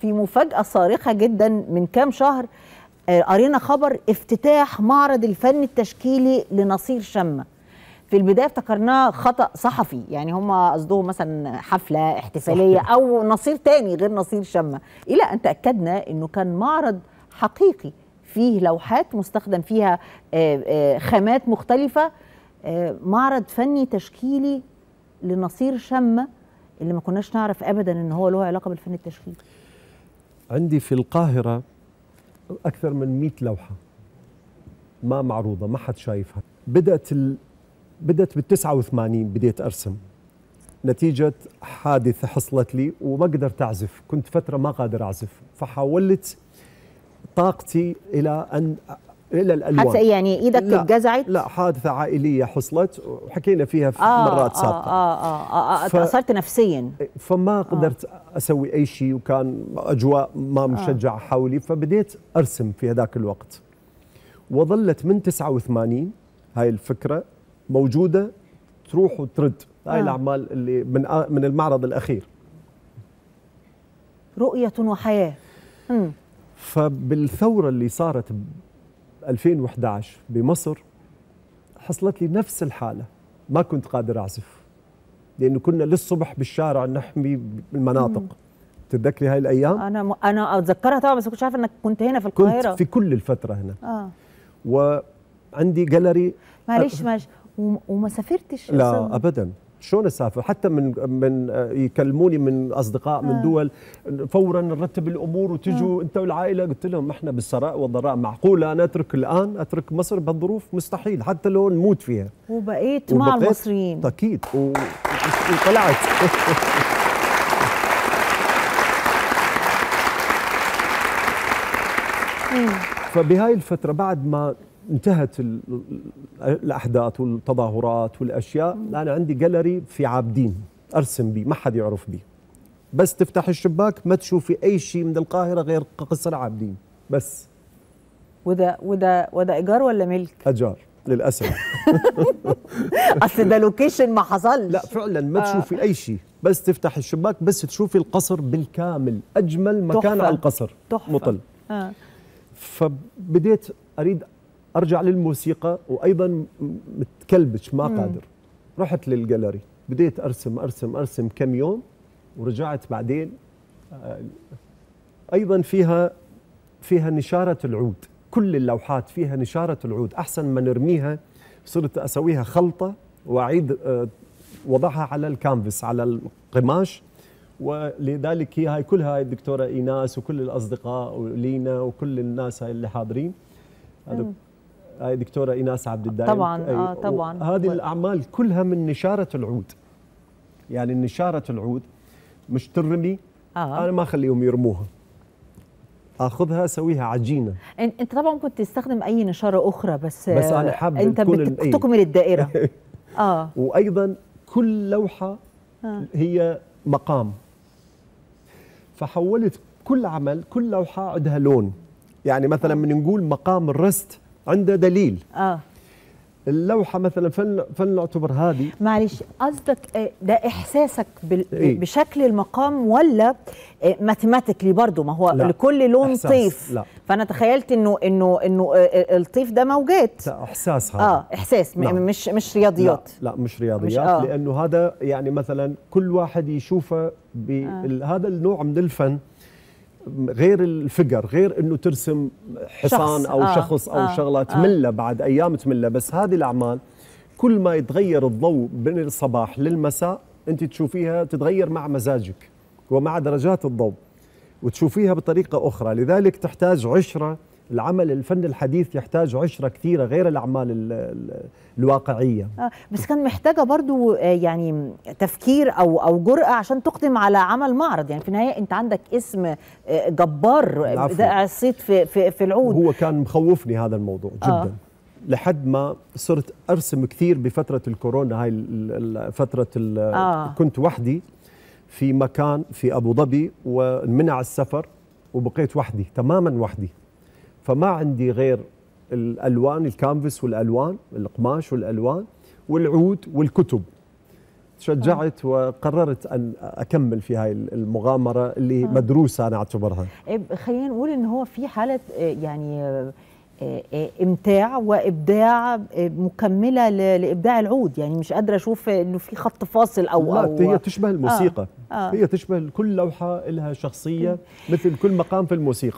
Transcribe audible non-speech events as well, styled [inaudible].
في مفاجأة صارخة جدا من كام شهر قرينا آه، خبر افتتاح معرض الفن التشكيلي لنصير شمة في البداية افتكرناه خطأ صحفي يعني هم قصدهم مثلا حفلة احتفالية صحيح. أو نصير تاني غير نصير شمة إلى أن تأكدنا أنه كان معرض حقيقي فيه لوحات مستخدم فيها آه، آه، خامات مختلفة معرض فني تشكيلي لنصير شمة اللي ما كناش نعرف أبدا أن هو له علاقة بالفن التشكيلي عندي في القاهرة أكثر من مئة لوحة ما معروضة ما حد شايفها بدأت ال... بدأت بال 89 بديت أرسم نتيجة حادثة حصلت لي وما قدرت أعزف كنت فترة ما قادر أعزف فحولت طاقتي إلى أن الى الالوان حادثه يعني ايدك لا اتجزعت لا حادثه عائليه حصلت وحكينا فيها في آه مرات آه، سابقه اه اه اه, آه تاثرت نفسيا فما آه. قدرت آه اسوي اي شيء وكان اجواء ما آه. مشجعه آه حولي فبديت ارسم في هذاك الوقت وظلت من 89 هاي الفكره موجوده تروح وترد هاي آه الاعمال اللي من آه من المعرض الاخير رؤيه وحياه فبالثوره اللي صارت 2011 بمصر حصلت لي نفس الحالة ما كنت قادر أعزف لأنه كنا للصبح بالشارع نحمي المناطق تتذكري هاي الأيام؟ أنا م... أنا أتذكرها طبعا بس كنت عارفة أنك كنت هنا في القاهرة كنت في كل الفترة هنا آه. وعندي جاليري معلش معلش وما سافرتش لا أبدا شلون اسافر حتى من من آه، يكلموني من اصدقاء من آه. دول فورا نرتب الامور وتجوا آه. انت والعائله قلت لهم احنا بالسراء والضراء معقوله انا اترك الان اترك مصر بهالظروف مستحيل حتى لو نموت فيها وبقيت مع المصريين اكيد وطلعت [laughs] إيه. فبهاي الفتره بعد ما انتهت الاحداث والتظاهرات والاشياء انا عندي جاليري في عابدين ارسم بيه ما حد يعرف بيه بس تفتح الشباك ما تشوفي اي شيء من القاهره غير قصر عابدين بس وده وده وده ايجار ولا ملك اجار للاسف [laughs] اصل ده لوكيشن ما حصلش لا فعلا ما تشوفي اي شيء بس تفتح الشباك بس تشوفي القصر بالكامل اجمل مكان تحفة. على القصر تحفة. مطل آه. فبديت اريد ارجع للموسيقى وايضا متكلبش ما مم. قادر رحت للجاليري بديت ارسم ارسم ارسم كم يوم ورجعت بعدين آه، ايضا فيها فيها نشاره العود كل اللوحات فيها نشاره العود احسن ما نرميها صرت اسويها خلطه واعيد آه، وضعها على الكانفاس على القماش ولذلك هي هاي كلها هاي الدكتوره ايناس وكل الاصدقاء ولينا وكل الناس هاي اللي حاضرين هذا هاي دكتوره ايناس عبد الدايم طبعا اه طبعا هذه الاعمال كلها من نشاره العود يعني نشاره العود مش ترمي آه. انا ما اخليهم يرموها اخذها اسويها عجينه انت طبعا ممكن تستخدم اي نشاره اخرى بس بس انا حابب آه، انت بتكمل إيه. الدائره [laughs] اه وايضا كل لوحه آه. هي مقام فحولت كل عمل كل لوحه عندها لون يعني مثلا من نقول مقام الرست عنده دليل اه اللوحه مثلا فن نعتبر هذه معلش قصدك آه، ده احساسك إيه؟ بشكل المقام ولا ماثيماتيكلي آه، برضه ما هو لا. لكل لون إحساس. طيف لا. فانا تخيلت انه انه انه آه، الطيف ده موجات احساس هذا اه احساس لا. نعم. مش مش رياضيات لا, لا مش رياضيات مش آه. لانه هذا يعني مثلا كل واحد يشوفه بهذا آه. هذا النوع من الفن غير الفقر غير انه ترسم حصان او آه شخص او آه شغله آه. تمله آه بعد ايام تمله بس هذه الاعمال كل ما يتغير الضوء من الصباح للمساء انت تشوفيها تتغير مع مزاجك ومع درجات الضوء وتشوفيها بطريقه اخرى لذلك تحتاج عشره العمل الفن الحديث يحتاج عشرة كثيرة غير الأعمال ال الواقعية آه بس كان محتاجة برضو آه، يعني تفكير أو أو جرأة عشان تقدم على عمل معرض يعني في النهاية أنت عندك اسم آه، جبار بدائع الصيت في, في, في العود هو كان مخوفني هذا الموضوع آه. جدا آه. لحد ما صرت أرسم كثير بفترة الكورونا هاي فترة آه. كنت وحدي في مكان في أبو ظبي ومنع السفر وبقيت وحدي تماما وحدي فما عندي غير الالوان الكانفس والالوان القماش والالوان والعود والكتب تشجعت وقررت ان اكمل في هاي المغامره اللي آه. مدروسه انا اعتبرها إيه، خلينا نقول ان هو في حاله آه، يعني آه، آه، امتاع وابداع مكمله لابداع العود يعني مش قادره اشوف انه في خط فاصل او لا أو هي تشبه الموسيقى آه. آه. هي تشبه كل لوحه لها شخصيه مثل كل مقام في الموسيقى